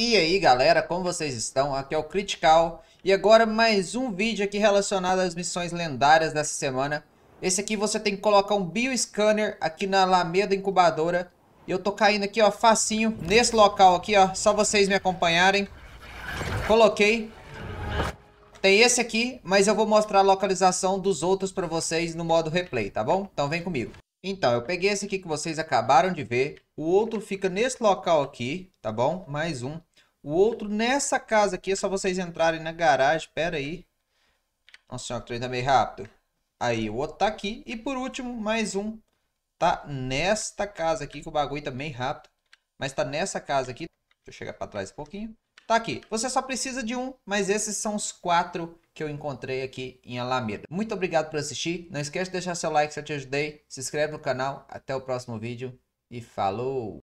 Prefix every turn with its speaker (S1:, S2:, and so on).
S1: E aí galera, como vocês estão? Aqui é o Critical e agora mais um vídeo aqui relacionado às missões lendárias dessa semana. Esse aqui você tem que colocar um bioscanner aqui na Alameda Incubadora. E eu tô caindo aqui ó, facinho, nesse local aqui ó, só vocês me acompanharem. Coloquei. Tem esse aqui, mas eu vou mostrar a localização dos outros pra vocês no modo replay, tá bom? Então vem comigo. Então, eu peguei esse aqui que vocês acabaram de ver. O outro fica nesse local aqui, tá bom? Mais um. O outro nessa casa aqui, é só vocês entrarem na garagem. Pera aí. Nossa senhora, o trem tá meio rápido. Aí, o outro tá aqui. E por último, mais um. Tá nesta casa aqui, que o bagulho tá meio rápido. Mas tá nessa casa aqui. Deixa eu chegar pra trás um pouquinho. Tá aqui. Você só precisa de um, mas esses são os quatro que eu encontrei aqui em Alameda. Muito obrigado por assistir. Não esquece de deixar seu like se eu te ajudei. Se inscreve no canal. Até o próximo vídeo e falou!